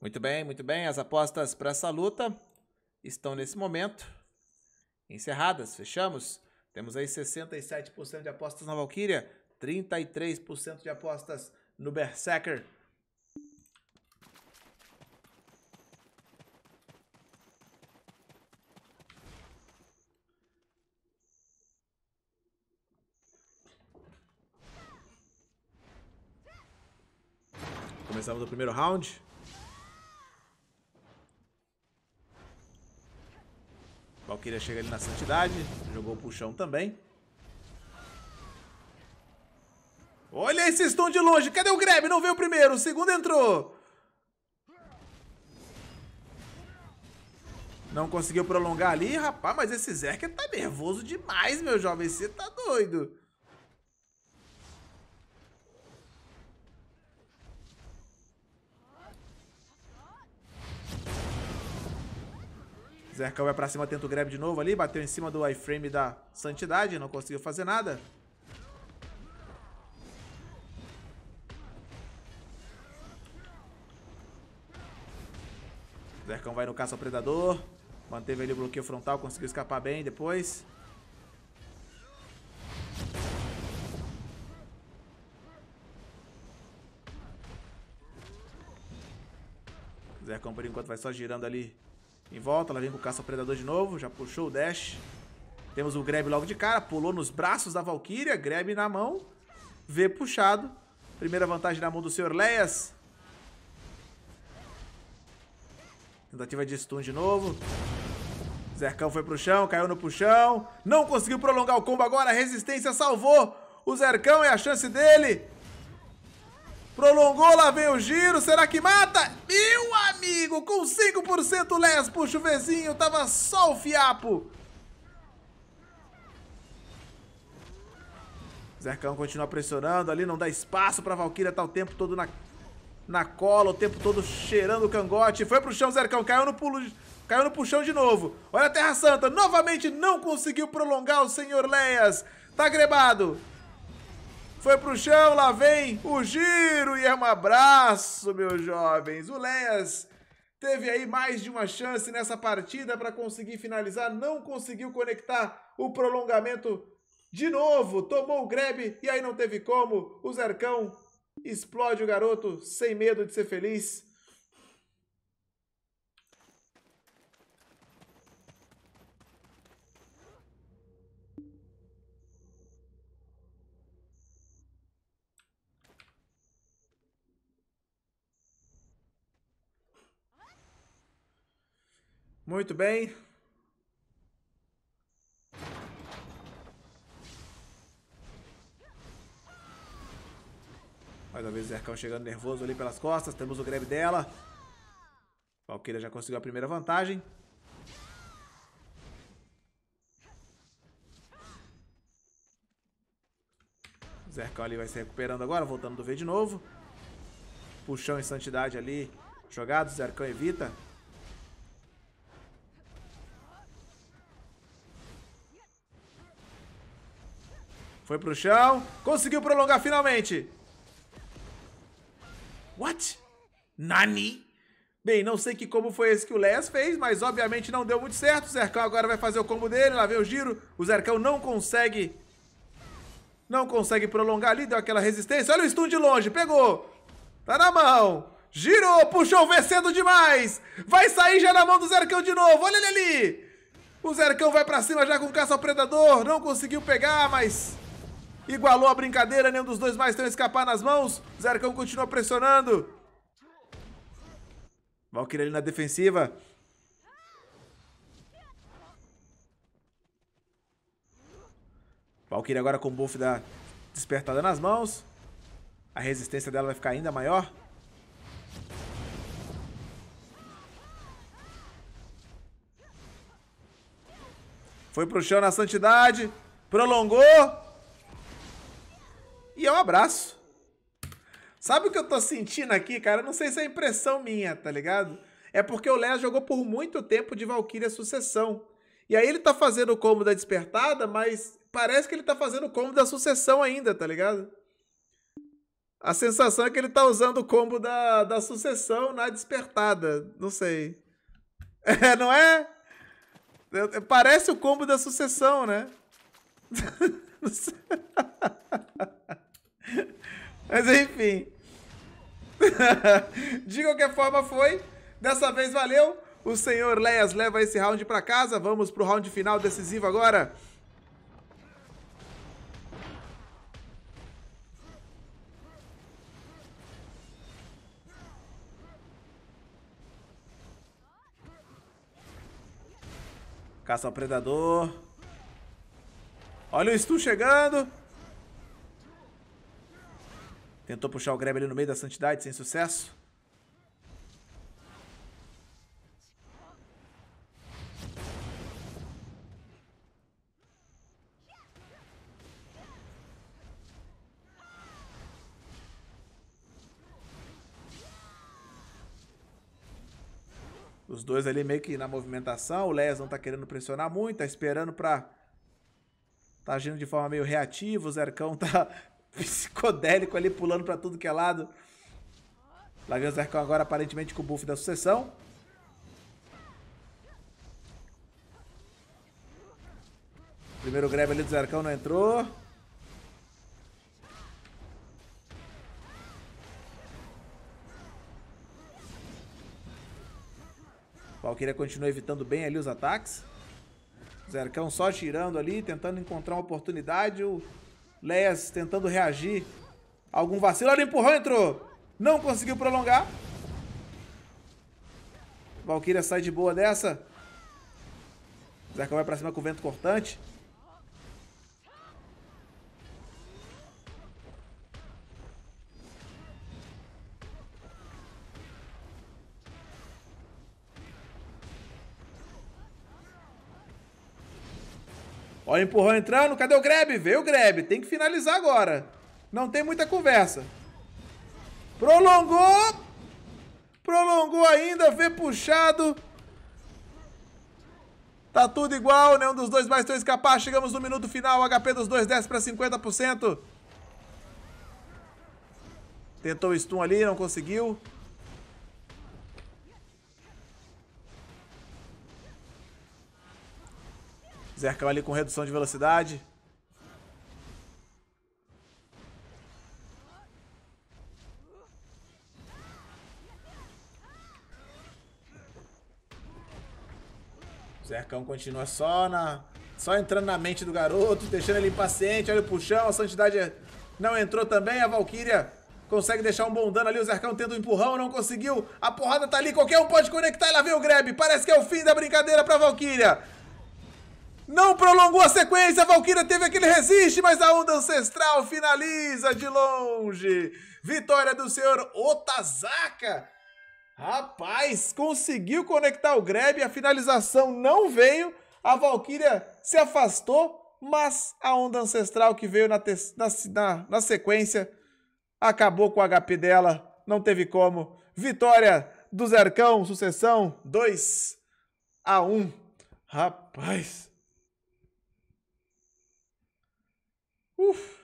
Muito bem, muito bem. As apostas para essa luta estão nesse momento encerradas. Fechamos. Temos aí 67% de apostas na Valkyria, 33% de apostas no Berserker. Começamos o primeiro round. Valkyria chega ali na santidade. Jogou o puxão também. Olha esse stun de longe. Cadê o grab? Não veio o primeiro. O segundo entrou. Não conseguiu prolongar ali. Rapaz, mas esse Zerker tá nervoso demais, meu jovem. Você tá doido. Zerkão vai pra cima, tenta o grab de novo ali. Bateu em cima do iframe da Santidade, não conseguiu fazer nada. Zercão vai no caça ao predador. Manteve ali o bloqueio frontal, conseguiu escapar bem depois. Zercão por enquanto vai só girando ali em volta, ela vem com o caça-predador de novo, já puxou o dash. Temos o grab logo de cara, pulou nos braços da Valkyria, grab na mão, V puxado. Primeira vantagem na mão do Sr. Leias. Tentativa de stun de novo. Zercão foi pro chão, caiu no puxão. Não conseguiu prolongar o combo agora, a resistência salvou o Zercão é a chance dele. Prolongou, lá vem o giro. Será que mata? Meu amigo, com 5% less pro chuvezinho. Tava só o fiapo. Zercão continua pressionando ali. Não dá espaço pra Valkyria. Tá o tempo todo na, na cola. O tempo todo cheirando o cangote. Foi pro chão, Zercão. Caiu no pulo... Caiu no puxão de novo. Olha a Terra Santa. Novamente não conseguiu prolongar o Senhor Leias. Tá grebado. Foi pro chão, lá vem o giro e é um abraço, meus jovens. O Leias teve aí mais de uma chance nessa partida para conseguir finalizar, não conseguiu conectar o prolongamento de novo, tomou o grab e aí não teve como. O Zercão explode o garoto sem medo de ser feliz. Muito bem. Mais uma vez o Zercão chegando nervoso ali pelas costas. Temos o grab dela. Valkyria já conseguiu a primeira vantagem. O Zercão ali vai se recuperando agora, voltando do V de novo. Puxão em santidade ali. Jogado, o Zercão evita. Foi pro chão. Conseguiu prolongar finalmente. What? Nani? Bem, não sei que combo foi esse que o Léas fez, mas obviamente não deu muito certo. O Zercão agora vai fazer o combo dele, lá vem o giro. O Zercão não consegue... Não consegue prolongar ali, deu aquela resistência. Olha o stun de longe, pegou. Tá na mão. Girou, puxou, vencendo demais. Vai sair já na mão do Zercão de novo, olha ele ali. O Zercão vai pra cima já com caça ao predador. Não conseguiu pegar, mas... Igualou a brincadeira, nenhum dos dois mais tem escapar nas mãos. Zercão continua pressionando. Valkyrie ali na defensiva. Valkyrie agora com o buff da despertada nas mãos. A resistência dela vai ficar ainda maior. Foi pro chão na santidade. Prolongou. E é um abraço. Sabe o que eu tô sentindo aqui, cara? não sei se é impressão minha, tá ligado? É porque o Léa jogou por muito tempo de Valkyria Sucessão. E aí ele tá fazendo o combo da despertada, mas parece que ele tá fazendo o combo da sucessão ainda, tá ligado? A sensação é que ele tá usando o combo da, da sucessão na despertada. Não sei. É, não é? Parece o combo da sucessão, né? Não sei. Mas enfim. De qualquer forma, foi. Dessa vez, valeu. O senhor Leias leva esse round pra casa. Vamos pro round final decisivo agora. Caça o predador. Olha o Stu chegando. Tentou puxar o grab ali no meio da santidade, sem sucesso. Os dois ali meio que na movimentação. O Leias não tá querendo pressionar muito, tá esperando pra... Tá agindo de forma meio reativa. O Zercão tá psicodélico ali pulando pra tudo que é lado. Lá vem o Zercão agora aparentemente com o buff da sucessão. Primeiro grab ali do Zercão não entrou. Valkyria continua evitando bem ali os ataques. Zercão só girando ali, tentando encontrar uma oportunidade. O Leias tentando reagir. Algum vacilo. Olha, empurrão, entrou. Não conseguiu prolongar. Valkyria sai de boa dessa. Zerka vai pra cima com o vento cortante. Ó, empurrão entrando. Cadê o grab? Veio o grab. Tem que finalizar agora. Não tem muita conversa. Prolongou. Prolongou ainda. Vê puxado. Tá tudo igual. Nenhum dos dois mais três capaz. Chegamos no minuto final. HP dos dois desce pra 50%. Tentou o stun ali, não conseguiu. Zercão ali com redução de velocidade. Zercão continua só na... Só entrando na mente do garoto, deixando ele impaciente. Olha o puxão, a Santidade não entrou também. A Valkyria consegue deixar um bom dano ali. O Zercão tendo um empurrão, não conseguiu. A porrada tá ali, qualquer um pode conectar. E lá vem o grab. Parece que é o fim da brincadeira pra Valkyria. Não prolongou a sequência, a Valkyria teve aquele resiste, mas a onda ancestral finaliza de longe. Vitória do senhor Otazaka. Rapaz, conseguiu conectar o grab, a finalização não veio, a Valkyria se afastou, mas a onda ancestral que veio na, na, na sequência acabou com o HP dela, não teve como. Vitória do Zercão, sucessão 2 a 1. Um. Rapaz, Oof.